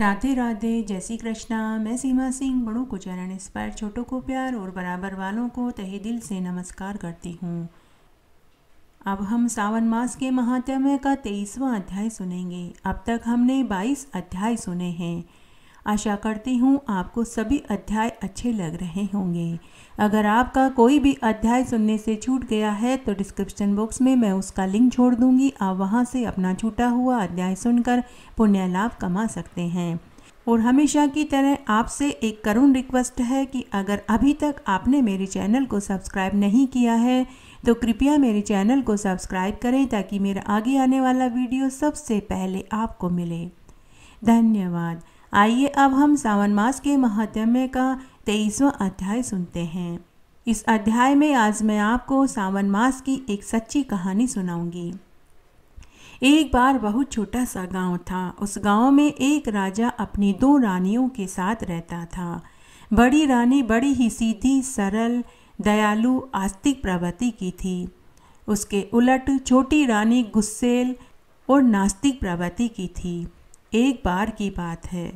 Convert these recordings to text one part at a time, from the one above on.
राधे राधे जय श्री कृष्णा मैं सीमा सिंह बड़ों को चरण इंस्पायर छोटों को प्यार और बराबर वालों को तहे दिल से नमस्कार करती हूँ अब हम सावन मास के महात्म्य का तेईसवा अध्याय सुनेंगे अब तक हमने बाईस अध्याय सुने हैं आशा करती हूँ आपको सभी अध्याय अच्छे लग रहे होंगे अगर आपका कोई भी अध्याय सुनने से छूट गया है तो डिस्क्रिप्शन बॉक्स में मैं उसका लिंक छोड़ दूँगी आप वहाँ से अपना छूटा हुआ अध्याय सुनकर पुण्य लाभ कमा सकते हैं और हमेशा की तरह आपसे एक करुण रिक्वेस्ट है कि अगर अभी तक आपने मेरे चैनल को सब्सक्राइब नहीं किया है तो कृपया मेरे चैनल को सब्सक्राइब करें ताकि मेरा आगे आने वाला वीडियो सबसे पहले आपको मिले धन्यवाद आइए अब हम सावन मास के महात्म्य का तेईसवा अध्याय सुनते हैं इस अध्याय में आज मैं आपको सावन मास की एक सच्ची कहानी सुनाऊंगी एक बार बहुत छोटा सा गांव था उस गांव में एक राजा अपनी दो रानियों के साथ रहता था बड़ी रानी बड़ी ही सीधी सरल दयालु आस्तिक प्रवृत्ति की थी उसके उलट छोटी रानी गुस्सेल और नास्तिक प्रवृत्ति की थी एक बार की बात है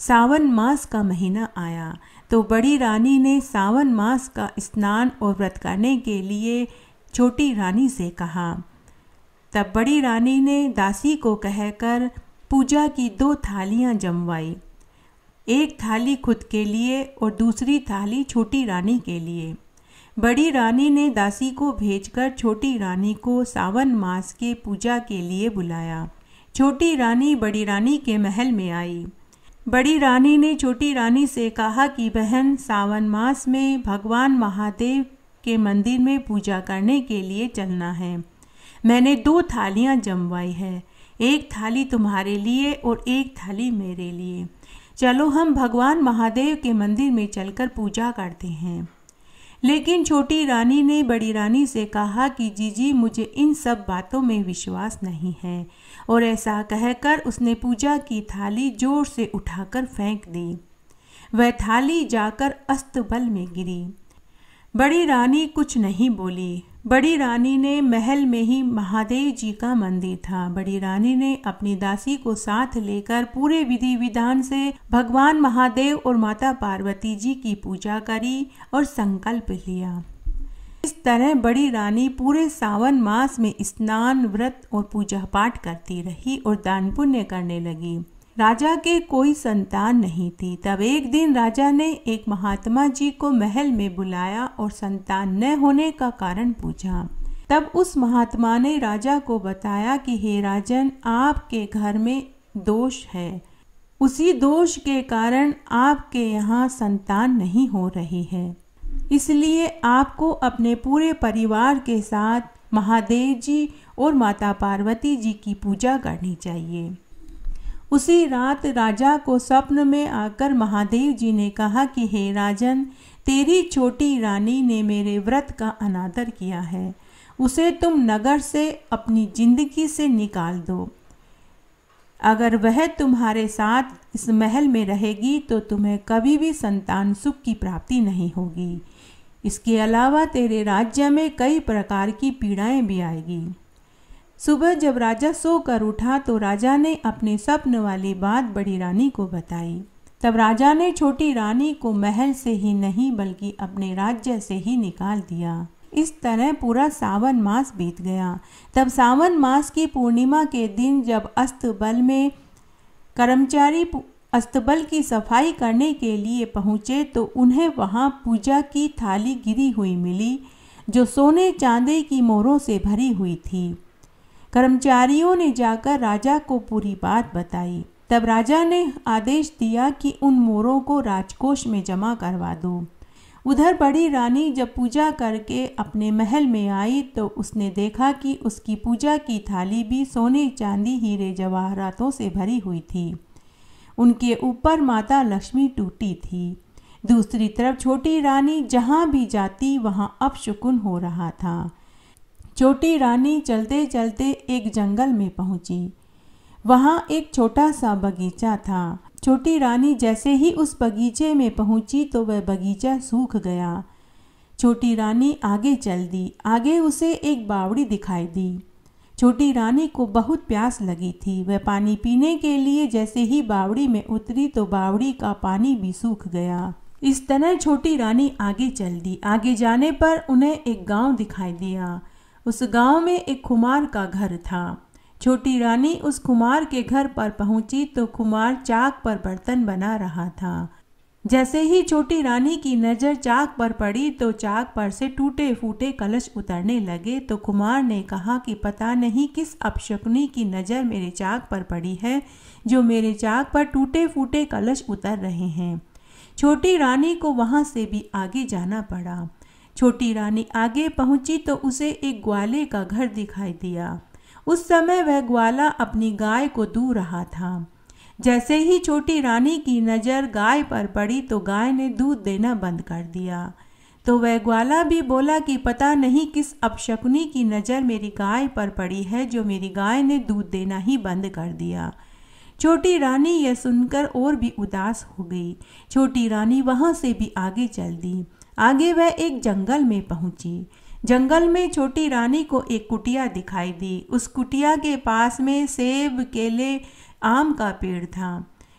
सावन मास का महीना आया तो बड़ी रानी ने सावन मास का स्नान और व्रत करने के लिए छोटी रानी से कहा तब बड़ी रानी ने दासी को कहकर पूजा की दो थालियां जमवाई एक थाली खुद के लिए और दूसरी थाली छोटी रानी के लिए बड़ी रानी ने दासी को भेजकर छोटी रानी को सावन मास के पूजा के लिए बुलाया छोटी रानी बड़ी रानी के महल में आई बड़ी रानी ने छोटी रानी से कहा कि बहन सावन मास में भगवान महादेव के मंदिर में पूजा करने के लिए चलना है मैंने दो थालियां जमवाई है एक थाली तुम्हारे लिए और एक थाली मेरे लिए चलो हम भगवान महादेव के मंदिर में चलकर पूजा करते हैं लेकिन छोटी रानी ने बड़ी रानी से कहा कि जीजी मुझे इन सब बातों में विश्वास नहीं है और ऐसा कहकर उसने पूजा की थाली जोर से उठाकर फेंक दी वह थाली जाकर अस्तबल में गिरी बड़ी रानी कुछ नहीं बोली बड़ी रानी ने महल में ही महादेव जी का मंदिर था बड़ी रानी ने अपनी दासी को साथ लेकर पूरे विधि विधान से भगवान महादेव और माता पार्वती जी की पूजा करी और संकल्प लिया इस तरह बड़ी रानी पूरे सावन मास में स्नान व्रत और पूजा पाठ करती रही और दान पुण्य करने लगी राजा के कोई संतान नहीं थी तब एक दिन राजा ने एक महात्मा जी को महल में बुलाया और संतान न होने का कारण पूछा तब उस महात्मा ने राजा को बताया कि हे राजन आपके घर में दोष है उसी दोष के कारण आपके यहाँ संतान नहीं हो रही है इसलिए आपको अपने पूरे परिवार के साथ महादेव जी और माता पार्वती जी की पूजा करनी चाहिए उसी रात राजा को स्वप्न में आकर महादेव जी ने कहा कि हे राजन तेरी छोटी रानी ने मेरे व्रत का अनादर किया है उसे तुम नगर से अपनी जिंदगी से निकाल दो अगर वह तुम्हारे साथ इस महल में रहेगी तो तुम्हें कभी भी संतान सुख की प्राप्ति नहीं होगी इसके अलावा तेरे राज्य में कई प्रकार की पीड़ाएं भी आएगी सुबह जब राजा सोकर उठा तो राजा ने अपने स्वप्न वाली बात बड़ी रानी को बताई तब राजा ने छोटी रानी को महल से ही नहीं बल्कि अपने राज्य से ही निकाल दिया इस तरह पूरा सावन मास बीत गया तब सावन मास की पूर्णिमा के दिन जब अस्तबल में कर्मचारी अस्तबल की सफाई करने के लिए पहुँचे तो उन्हें वहाँ पूजा की थाली गिरी हुई मिली जो सोने चांदी की मोरों से भरी हुई थी कर्मचारियों ने जाकर राजा को पूरी बात बताई तब राजा ने आदेश दिया कि उन मोरों को राजकोष में जमा करवा दो उधर बड़ी रानी जब पूजा करके अपने महल में आई तो उसने देखा कि उसकी पूजा की थाली भी सोने चांदी हीरे जवाहरातों से भरी हुई थी उनके ऊपर माता लक्ष्मी टूटी थी दूसरी तरफ छोटी रानी जहाँ भी जाती वहाँ शुकुन हो रहा था छोटी रानी चलते चलते एक जंगल में पहुंची वहाँ एक छोटा सा बगीचा था छोटी रानी जैसे ही उस बगीचे में पहुंची तो वह बगीचा सूख गया छोटी रानी आगे चल दी आगे उसे एक बावड़ी दिखाई दी छोटी रानी को बहुत प्यास लगी थी वह पानी पीने के लिए जैसे ही बावड़ी में उतरी तो बावड़ी का पानी भी सूख गया इस तरह छोटी रानी आगे चल दी आगे जाने पर उन्हें एक गांव दिखाई दिया उस गांव में एक कुमार का घर था छोटी रानी उस कुमार के घर पर पहुंची तो कुमार चाक पर बर्तन बना रहा था जैसे ही छोटी रानी की नज़र चाक पर पड़ी तो चाक पर से टूटे फूटे कलश उतरने लगे तो कुमार ने कहा कि पता नहीं किस अपशकुनी की नज़र मेरे चाक पर पड़ी है जो मेरे चाक पर टूटे फूटे कलश उतर रहे हैं छोटी रानी को वहाँ से भी आगे जाना पड़ा छोटी रानी आगे पहुंची तो उसे एक ग्वाले का घर दिखाई दिया उस समय वह ग्वाला अपनी गाय को दू रहा था जैसे ही छोटी रानी की नज़र गाय पर पड़ी तो गाय ने दूध देना बंद कर दिया तो वह ग्वाला भी बोला कि पता नहीं किस अपशकुनी की नज़र मेरी गाय पर पड़ी है जो मेरी गाय ने दूध देना ही बंद कर दिया छोटी रानी यह सुनकर और भी उदास हो गई छोटी रानी वहाँ से भी आगे चल दी आगे वह एक जंगल में पहुंची जंगल में छोटी रानी को एक कुटिया दिखाई दी उस कुटिया के पास में सेब केले आम का पेड़ था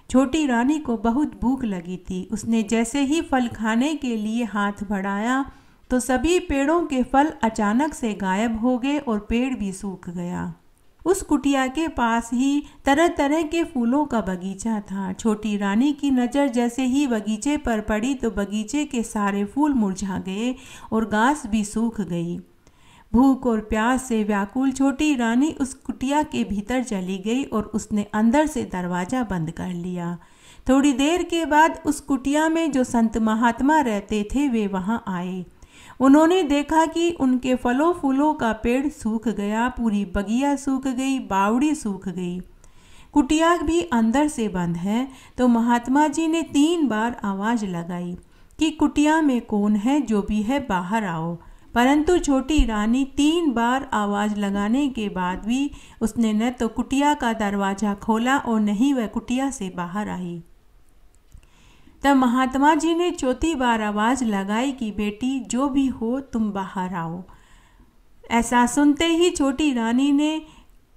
छोटी रानी को बहुत भूख लगी थी उसने जैसे ही फल खाने के लिए हाथ बढ़ाया तो सभी पेड़ों के फल अचानक से गायब हो गए और पेड़ भी सूख गया उस कुटिया के पास ही तरह तरह के फूलों का बगीचा था छोटी रानी की नज़र जैसे ही बगीचे पर पड़ी तो बगीचे के सारे फूल मुरझा गए और घास भी सूख गई भूख और प्यास से व्याकुल छोटी रानी उस कुटिया के भीतर चली गई और उसने अंदर से दरवाज़ा बंद कर लिया थोड़ी देर के बाद उस कुटिया में जो संत महात्मा रहते थे वे वहाँ आए उन्होंने देखा कि उनके फलों फूलों का पेड़ सूख गया पूरी बगिया सूख गई बावड़ी सूख गई कुटिया भी अंदर से बंद है तो महात्मा जी ने तीन बार आवाज़ लगाई कि कुटिया में कौन है जो भी है बाहर आओ परंतु छोटी रानी तीन बार आवाज़ लगाने के बाद भी उसने न तो कुटिया का दरवाज़ा खोला और न ही वह कुटिया से बाहर आई तब महात्मा जी ने चौथी बार आवाज़ लगाई कि बेटी जो भी हो तुम बाहर आओ ऐसा सुनते ही छोटी रानी ने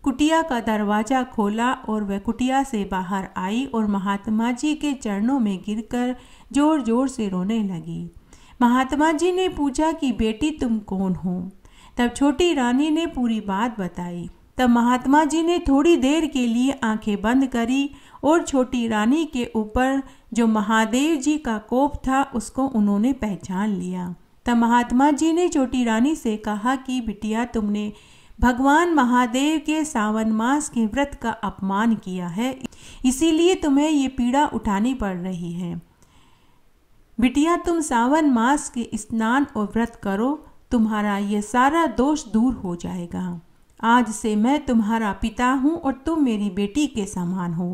कुटिया का दरवाज़ा खोला और वह कुटिया से बाहर आई और महात्मा जी के चरणों में गिरकर जोर जोर से रोने लगी महात्मा जी ने पूछा कि बेटी तुम कौन हो तब छोटी रानी ने पूरी बात बताई तब महात्मा जी ने थोड़ी देर के लिए आंखें बंद करी और छोटी रानी के ऊपर जो महादेव जी का कोप था उसको उन्होंने पहचान लिया तब महात्मा जी ने छोटी रानी से कहा कि बिटिया तुमने भगवान महादेव के सावन मास के व्रत का अपमान किया है इसीलिए तुम्हें ये पीड़ा उठानी पड़ रही है बिटिया तुम सावन मास के स्नान और व्रत करो तुम्हारा ये सारा दोष दूर हो जाएगा आज से मैं तुम्हारा पिता हूँ और तुम मेरी बेटी के समान हो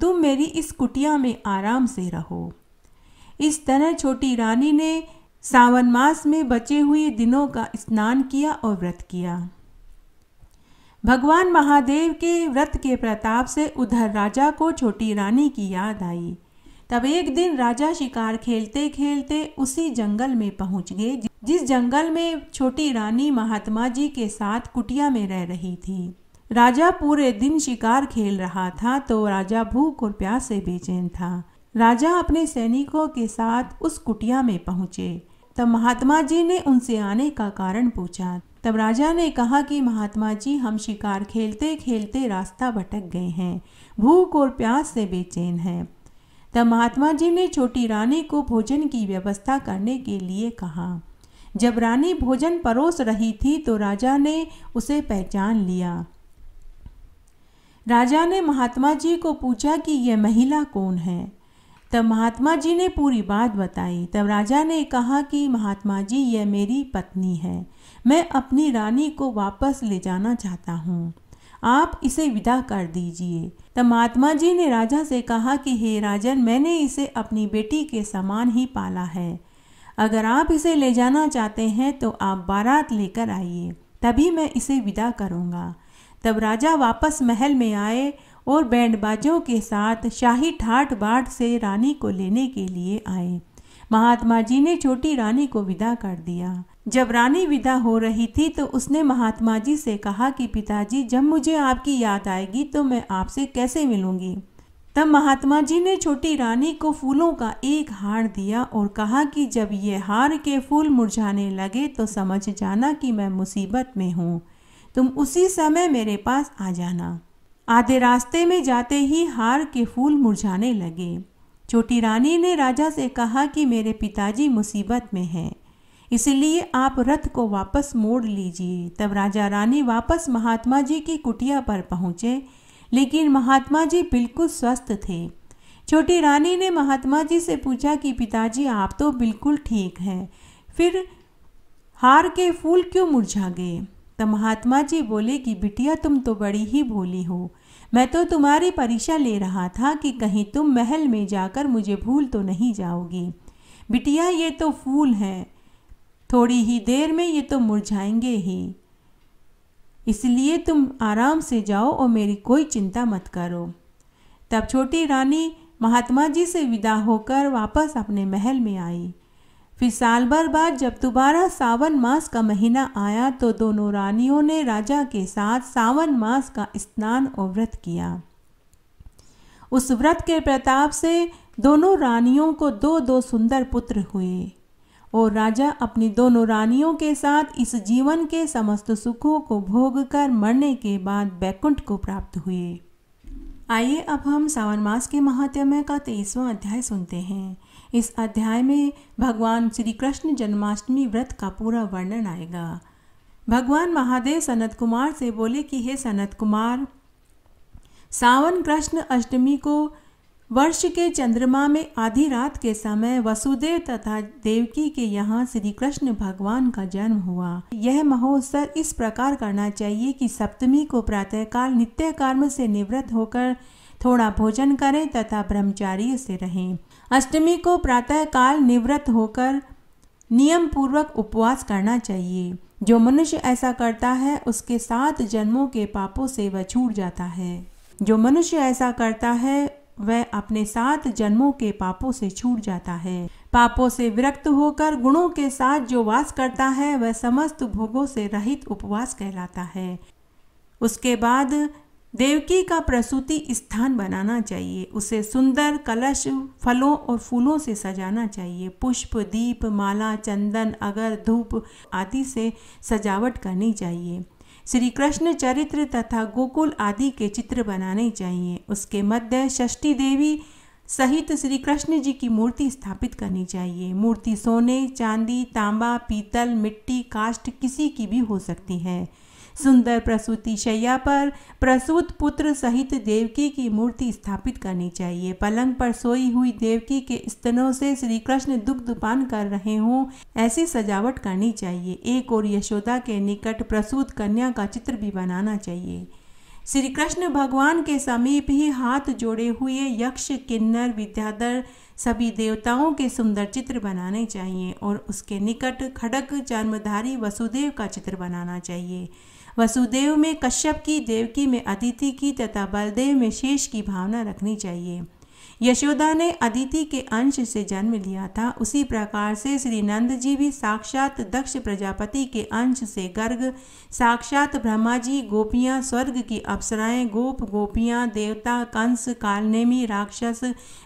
तुम मेरी इस कुटिया में आराम से रहो इस तरह छोटी रानी ने सावन मास में बचे हुए दिनों का स्नान किया और व्रत किया भगवान महादेव के व्रत के प्रताप से उधर राजा को छोटी रानी की याद आई तब एक दिन राजा शिकार खेलते खेलते उसी जंगल में पहुंच गए जिस जंगल में छोटी रानी महात्मा जी के साथ कुटिया में रह रही थी राजा पूरे दिन शिकार खेल रहा था तो राजा भूख और प्यास से बेचैन था राजा अपने सैनिकों के साथ उस कुटिया में पहुंचे तब महात्मा जी ने उनसे आने का कारण पूछा तब राजा ने कहा कि महात्मा जी हम शिकार खेलते खेलते रास्ता भटक गए हैं भूख और प्यास से बेचैन हैं तब महात्मा जी ने छोटी रानी को भोजन की व्यवस्था करने के लिए कहा जब रानी भोजन परोस रही थी तो राजा ने उसे पहचान लिया राजा ने महात्मा जी को पूछा कि यह महिला कौन है तब महात्मा जी ने पूरी बात बताई तब राजा ने कहा कि महात्मा जी यह मेरी पत्नी है मैं अपनी रानी को वापस ले जाना चाहता हूँ आप इसे विदा कर दीजिए तब महात्मा जी ने राजा से कहा कि हे राजन मैंने इसे अपनी बेटी के समान ही पाला है अगर आप इसे ले जाना चाहते हैं तो आप बारात लेकर आइए तभी मैं इसे विदा करूँगा तब राजा वापस महल में आए और बैंडबाजों के साथ शाही ठाट बाट से रानी को लेने के लिए आए महात्मा जी ने छोटी रानी को विदा कर दिया जब रानी विदा हो रही थी तो उसने महात्मा जी से कहा कि पिताजी जब मुझे आपकी याद आएगी तो मैं आपसे कैसे मिलूंगी तब महात्मा जी ने छोटी रानी को फूलों का एक हार दिया और कहा कि जब ये हार के फूल मुरझाने लगे तो समझ जाना कि मैं मुसीबत में हूँ तुम उसी समय मेरे पास आ जाना आधे रास्ते में जाते ही हार के फूल मुरझाने लगे छोटी रानी ने राजा से कहा कि मेरे पिताजी मुसीबत में हैं इसलिए आप रथ को वापस मोड़ लीजिए तब राजा रानी वापस महात्मा जी की कुटिया पर पहुँचे लेकिन महात्मा जी बिल्कुल स्वस्थ थे छोटी रानी ने महात्मा जी से पूछा कि पिताजी आप तो बिल्कुल ठीक हैं फिर हार के फूल क्यों मुरझा गए तब महात्मा जी बोले कि बिटिया तुम तो बड़ी ही भोली हो मैं तो तुम्हारी परीक्षा ले रहा था कि कहीं तुम महल में जाकर मुझे भूल तो नहीं जाओगी बिटिया ये तो फूल हैं थोड़ी ही देर में ये तो मुरझाएंगे ही इसलिए तुम आराम से जाओ और मेरी कोई चिंता मत करो तब छोटी रानी महात्मा जी से विदा होकर वापस अपने महल में आई फिर साल भर बाद जब दोबारा सावन मास का महीना आया तो दोनों रानियों ने राजा के साथ सावन मास का स्नान और व्रत किया उस व्रत के प्रताप से दोनों रानियों को दो दो सुंदर पुत्र हुए और राजा अपनी दोनों रानियों के साथ इस जीवन के समस्त सुखों को भोग कर मरने के बाद बैकुंठ को प्राप्त हुए आइए अब हम सावन मास के महात्म्य का तेईसवा अध्याय सुनते हैं इस अध्याय में भगवान श्री कृष्ण जन्माष्टमी व्रत का पूरा वर्णन आएगा भगवान महादेव सनत कुमार से बोले कि हे सनत कुमार सावन कृष्ण अष्टमी को वर्ष के चंद्रमा में आधी रात के समय वसुदेव तथा देवकी के यहाँ श्री कृष्ण भगवान का जन्म हुआ यह महोत्सव इस प्रकार करना चाहिए कि सप्तमी को प्रातःकाल नित्य कर्म से निवृत्त होकर थोड़ा भोजन करें तथा ब्रह्मचार्य से रहें अष्टमी को प्रातःकाल निवृत्त होकर नियम पूर्वक उपवास करना चाहिए जो मनुष्य ऐसा करता है उसके सात जन्मों के पापों से वह छूट जाता है जो मनुष्य ऐसा करता है वह अपने सात जन्मों के पापों से छूट जाता है पापों से विरक्त होकर गुणों के साथ जो वास करता है वह समस्त भोगों से रहित उपवास कहलाता है उसके बाद देवकी का प्रसूति स्थान बनाना चाहिए उसे सुंदर कलश फलों और फूलों से सजाना चाहिए पुष्प दीप माला चंदन अगर धूप आदि से सजावट करनी चाहिए श्री कृष्ण चरित्र तथा गोकुल आदि के चित्र बनाने चाहिए उसके मध्य षष्ठी देवी सहित श्री कृष्ण जी की मूर्ति स्थापित करनी चाहिए मूर्ति सोने चांदी तांबा पीतल मिट्टी काष्ठ किसी की भी हो सकती है सुंदर प्रसूति शैया पर प्रसूत पुत्र सहित देवकी की मूर्ति स्थापित करनी चाहिए पलंग पर सोई हुई देवकी के स्तनों से श्री कृष्ण दुग्ध कर रहे हों ऐसी सजावट करनी चाहिए एक और यशोदा के निकट प्रसूत कन्या का चित्र भी बनाना चाहिए श्री कृष्ण भगवान के समीप ही हाथ जोड़े हुए यक्ष किन्नर विद्याधर सभी देवताओं के सुंदर चित्र बनाने चाहिए और उसके निकट खड़क चर्मधारी वसुदेव का चित्र बनाना चाहिए वसुदेव में कश्यप की देवकी में अदिति की तथा बलदेव में शेष की भावना रखनी चाहिए यशोदा ने अदिति के अंश से जन्म लिया था उसी प्रकार से श्री नंद जी भी साक्षात दक्ष प्रजापति के अंश से गर्ग साक्षात ब्रह्मा जी गोपियाँ स्वर्ग की अप्सराएं गोप गोपियाँ देवता कंस कालनेमी राक्षस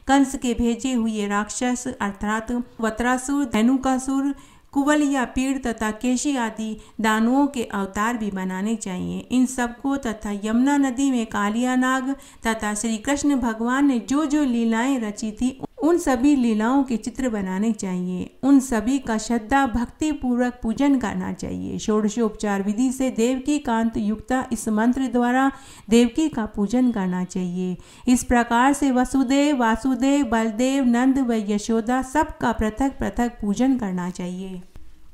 कंस के भेजे हुए राक्षस अर्थात वत्रासुर धनुकासुर कुवल या पीड़ तथा केशी आदि दानुओं के अवतार भी बनाने चाहिए इन सबको तथा यमुना नदी में कालियानाग तथा श्री कृष्ण भगवान ने जो जो लीलाएं रची थी उन सभी लीलाओं के चित्र बनाने चाहिए उन सभी का श्रद्धा भक्ति पूर्वक पूजन करना चाहिए षोडशोपचार विधि से देवकी कांत युक्ता इस मंत्र द्वारा देवकी का पूजन करना चाहिए इस प्रकार से वसुदेव वासुदेव बलदेव नंद व यशोदा सब का पृथक पृथक पूजन करना चाहिए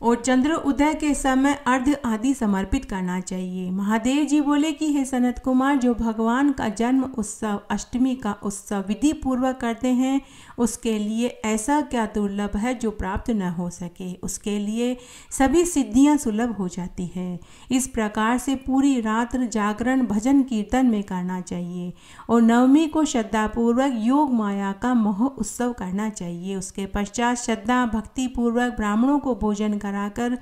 और चंद्र उदय के समय अर्ध आदि समर्पित करना चाहिए महादेव जी बोले कि हे सनत कुमार जो भगवान का जन्म उत्सव अष्टमी का उत्सव विधि पूर्वक करते हैं उसके लिए ऐसा क्या दुर्लभ है जो प्राप्त न हो सके उसके लिए सभी सिद्धियां सुलभ हो जाती है इस प्रकार से पूरी रात्र जागरण भजन कीर्तन में करना चाहिए और नवमी को श्रद्धापूर्वक योग माया का मोह उत्सव करना चाहिए उसके पश्चात श्रद्धा भक्तिपूर्वक ब्राह्मणों को भोजन कराकर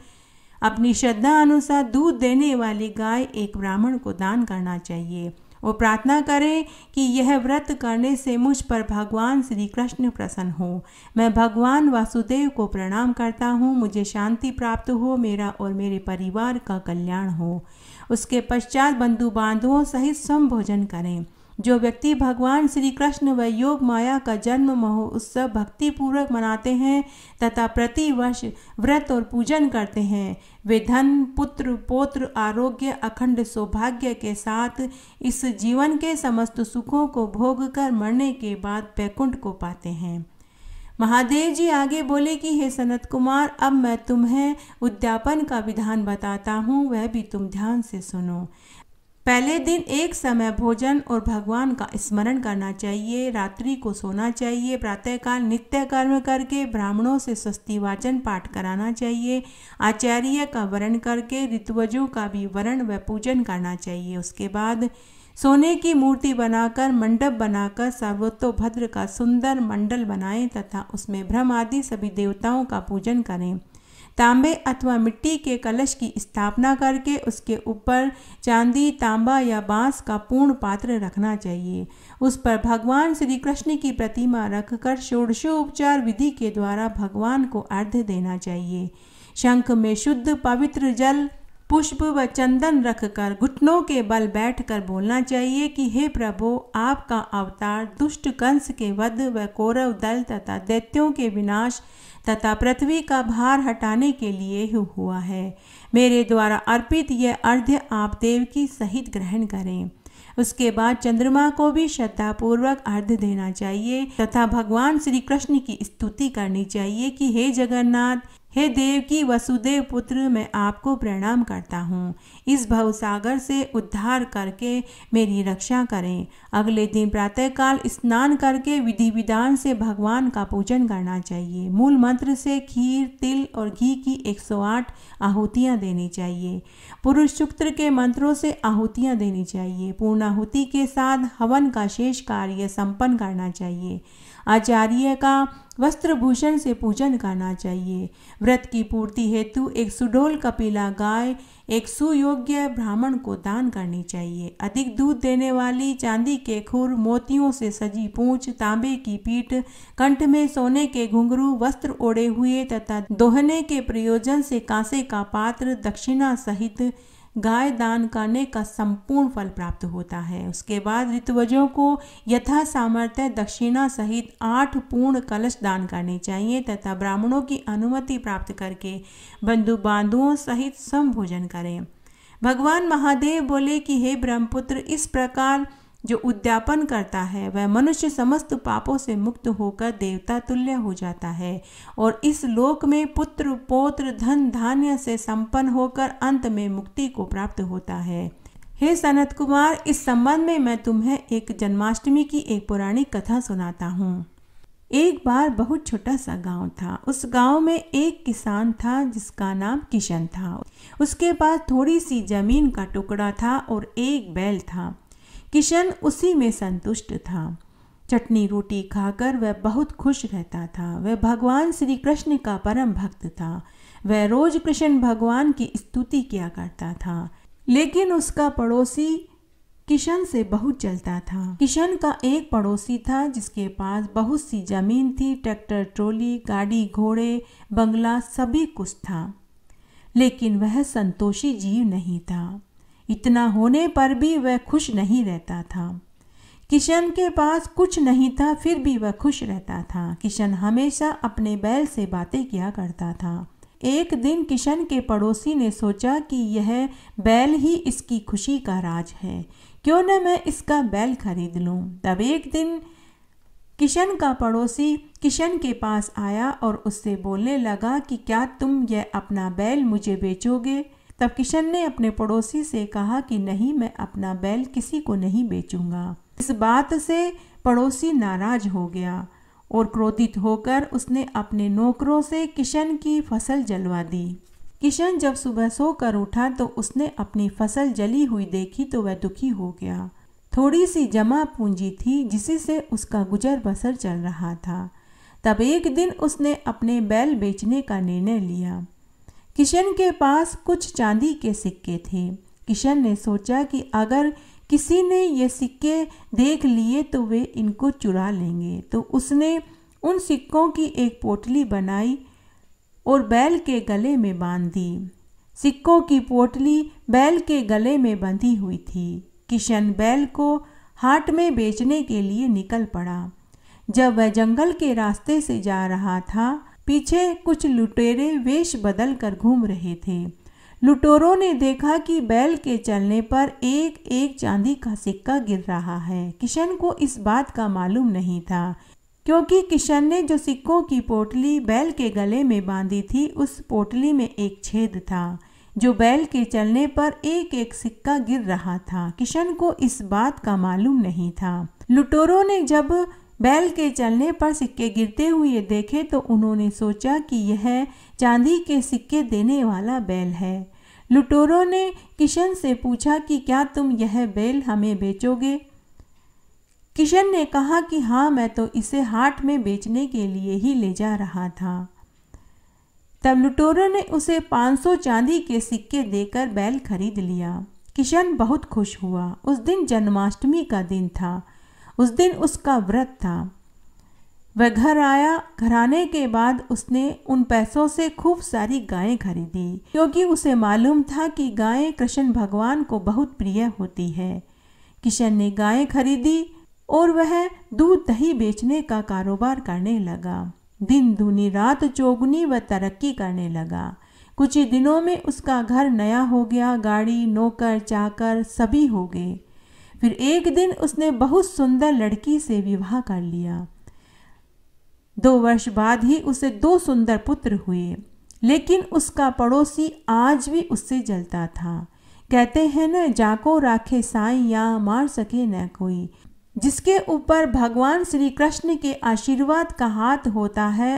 अपनी श्रद्धा अनुसार दूध देने वाली गाय एक ब्राह्मण को दान करना चाहिए वो प्रार्थना करें कि यह व्रत करने से मुझ पर भगवान श्री कृष्ण प्रसन्न हो मैं भगवान वासुदेव को प्रणाम करता हूँ मुझे शांति प्राप्त हो मेरा और मेरे परिवार का कल्याण हो उसके पश्चात बंधु बांधवों सहित स्वम भोजन करें जो व्यक्ति भगवान श्री कृष्ण व योग माया का जन्म महोत्सव भक्तिपूर्वक मनाते हैं तथा प्रतिवर्ष व्रत और पूजन करते हैं वे धन पुत्र पोत्र आरोग्य अखंड सौभाग्य के साथ इस जीवन के समस्त सुखों को भोग कर मरने के बाद पैकुंठ को पाते हैं महादेव जी आगे बोले कि हे सनत कुमार अब मैं तुम्हें उद्यापन का विधान बताता हूँ वह भी तुम ध्यान से सुनो पहले दिन एक समय भोजन और भगवान का स्मरण करना चाहिए रात्रि को सोना चाहिए प्रातःकाल नित्य कर्म करके ब्राह्मणों से स्वस्ति वाचन पाठ कराना चाहिए आचार्य का वरण करके ऋतवजों का भी वरण व पूजन करना चाहिए उसके बाद सोने की मूर्ति बनाकर मंडप बनाकर सर्वतोभद्र का सुंदर मंडल बनाएं तथा उसमें भ्रम आदि सभी देवताओं का पूजन करें तांबे अथवा मिट्टी के कलश की स्थापना करके उसके ऊपर चांदी तांबा या बांस का पूर्ण पात्र रखना चाहिए उस पर भगवान श्री कृष्ण की प्रतिमा रखकर षोडशोपचार विधि के द्वारा भगवान को अर्घ्य देना चाहिए शंख में शुद्ध पवित्र जल पुष्प व चंदन रखकर घुटनों के बल बैठकर बोलना चाहिए कि हे प्रभु आपका अवतार दुष्ट कंस के वध व कौरव दल तथा दैत्यों के विनाश तथा पृथ्वी का भार हटाने के लिए ही हुआ है मेरे द्वारा अर्पित यह अर्ध्य आप देव की सहित ग्रहण करें उसके बाद चंद्रमा को भी श्रद्धापूर्वक अर्ध देना चाहिए तथा भगवान श्री कृष्ण की स्तुति करनी चाहिए कि हे जगन्नाथ हे देव की वसुदेव पुत्र मैं आपको प्रणाम करता हूँ इस भवसागर से उद्धार करके मेरी रक्षा करें अगले दिन प्रातःकाल स्नान करके विधि विधान से भगवान का पूजन करना चाहिए मूल मंत्र से खीर तिल और घी की 108 आहुतियाँ देनी चाहिए पुरुष सूत्र के मंत्रों से आहुतियाँ देनी चाहिए पूर्णाहुति के साथ हवन का शेष कार्य संपन्न करना चाहिए आचार्य का वस्त्र भूषण से पूजन करना चाहिए व्रत की पूर्ति हेतु एक सुडोल कपिला गाय एक सुयोग्य ब्राह्मण को दान करनी चाहिए अधिक दूध देने वाली चांदी के खुर मोतियों से सजी पूंछ तांबे की पीठ कंठ में सोने के घुंघरू वस्त्र ओढ़े हुए तथा दोहने के प्रयोजन से कांसे का पात्र दक्षिणा सहित गाय दान करने का संपूर्ण फल प्राप्त होता है उसके बाद ऋतुवजों को यथा सामर्थ्य दक्षिणा सहित आठ पूर्ण कलश दान करने चाहिए तथा ब्राह्मणों की अनुमति प्राप्त करके बंधु बांधुओं सहित सम भोजन करें भगवान महादेव बोले कि हे ब्रह्मपुत्र इस प्रकार जो उद्यापन करता है वह मनुष्य समस्त पापों से मुक्त होकर देवता तुल्य हो जाता है और इस लोक में पुत्र पोत्र धन धान्य से संपन्न होकर अंत में मुक्ति को प्राप्त होता है हे सनत कुमार इस संबंध में मैं तुम्हें एक जन्माष्टमी की एक पुरानी कथा सुनाता हूँ एक बार बहुत छोटा सा गांव था उस गांव में एक किसान था जिसका नाम किशन था उसके पास थोड़ी सी जमीन का टुकड़ा था और एक बैल था किशन उसी में संतुष्ट था चटनी रोटी खाकर वह बहुत खुश रहता था वह भगवान श्री कृष्ण का परम भक्त था वह रोज कृष्ण भगवान की स्तुति किया करता था लेकिन उसका पड़ोसी किशन से बहुत चलता था किशन का एक पड़ोसी था जिसके पास बहुत सी जमीन थी ट्रैक्टर ट्रॉली गाड़ी घोड़े बंगला सभी कुछ था लेकिन वह संतोषी जीव नहीं था इतना होने पर भी वह खुश नहीं रहता था किशन के पास कुछ नहीं था फिर भी वह खुश रहता था किशन हमेशा अपने बैल से बातें किया करता था एक दिन किशन के पड़ोसी ने सोचा कि यह बैल ही इसकी खुशी का राज है क्यों न मैं इसका बैल खरीद लूँ तब एक दिन किशन का पड़ोसी किशन के पास आया और उससे बोलने लगा कि क्या तुम यह अपना बैल मुझे बेचोगे तब किशन ने अपने पड़ोसी से कहा कि नहीं मैं अपना बैल किसी को नहीं बेचूंगा इस बात से पड़ोसी नाराज हो गया और क्रोधित होकर उसने अपने नौकरों से किशन की फसल जलवा दी किशन जब सुबह सोकर उठा तो उसने अपनी फसल जली हुई देखी तो वह दुखी हो गया थोड़ी सी जमा पूंजी थी जिससे उसका गुजर बसर चल रहा था तब एक दिन उसने अपने बैल बेचने का निर्णय लिया किशन के पास कुछ चांदी के सिक्के थे किशन ने सोचा कि अगर किसी ने ये सिक्के देख लिए तो वे इनको चुरा लेंगे तो उसने उन सिक्कों की एक पोटली बनाई और बैल के गले में बांध दी सिक्कों की पोटली बैल के गले में बंधी हुई थी किशन बैल को हाट में बेचने के लिए निकल पड़ा जब वह जंगल के रास्ते से जा रहा था पीछे कुछ लुटेरे वेश बदल कर घूम रहे थे लुटोरों ने देखा कि बैल के चलने पर एक एक चांदी का सिक्का गिर रहा है किशन को इस बात का मालूम नहीं था क्योंकि किशन ने जो सिक्कों की पोटली बैल के गले में बांधी थी उस पोटली में एक छेद था जो बैल के चलने पर एक एक सिक्का गिर रहा था किशन को इस बात का मालूम नहीं था लुटोरों ने जब बैल के चलने पर सिक्के गिरते हुए देखे तो उन्होंने सोचा कि यह चांदी के सिक्के देने वाला बैल है लुटोरों ने किशन से पूछा कि क्या तुम यह बैल हमें बेचोगे किशन ने कहा कि हाँ मैं तो इसे हाट में बेचने के लिए ही ले जा रहा था तब लुटोरों ने उसे 500 चांदी के सिक्के देकर बैल खरीद लिया किशन बहुत खुश हुआ उस दिन जन्माष्टमी का दिन था उस दिन उसका व्रत था वह घर आया घर आने के बाद उसने उन पैसों से खूब सारी गायें खरीदी क्योंकि उसे मालूम था कि गायें कृष्ण भगवान को बहुत प्रिय होती है किशन ने गायें खरीदी और वह दूध दही बेचने का कारोबार करने लगा दिन दूनी रात चौगुनी व तरक्की करने लगा कुछ ही दिनों में उसका घर नया हो गया गाड़ी नौकर चाकर सभी हो गए फिर एक दिन उसने बहुत सुंदर लड़की से विवाह कर लिया दो वर्ष बाद ही उसे दो सुंदर पुत्र हुए लेकिन उसका पड़ोसी आज भी उससे जलता था कहते हैं न जाको राखे साई या मार सके न कोई जिसके ऊपर भगवान श्री कृष्ण के आशीर्वाद का हाथ होता है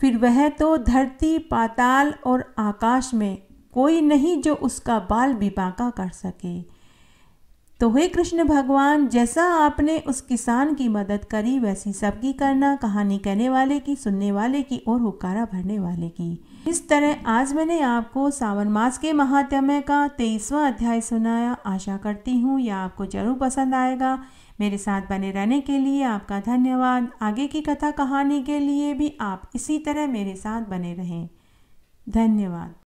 फिर वह तो धरती पाताल और आकाश में कोई नहीं जो उसका बाल विपाका कर सके तो हे कृष्ण भगवान जैसा आपने उस किसान की मदद करी वैसी सबकी करना कहानी कहने वाले की सुनने वाले की और हुकारा भरने वाले की इस तरह आज मैंने आपको सावन मास के महात्म्य का तेईसवा अध्याय सुनाया आशा करती हूँ यह आपको जरूर पसंद आएगा मेरे साथ बने रहने के लिए आपका धन्यवाद आगे की कथा कहानी के लिए भी आप इसी तरह मेरे साथ बने रहें धन्यवाद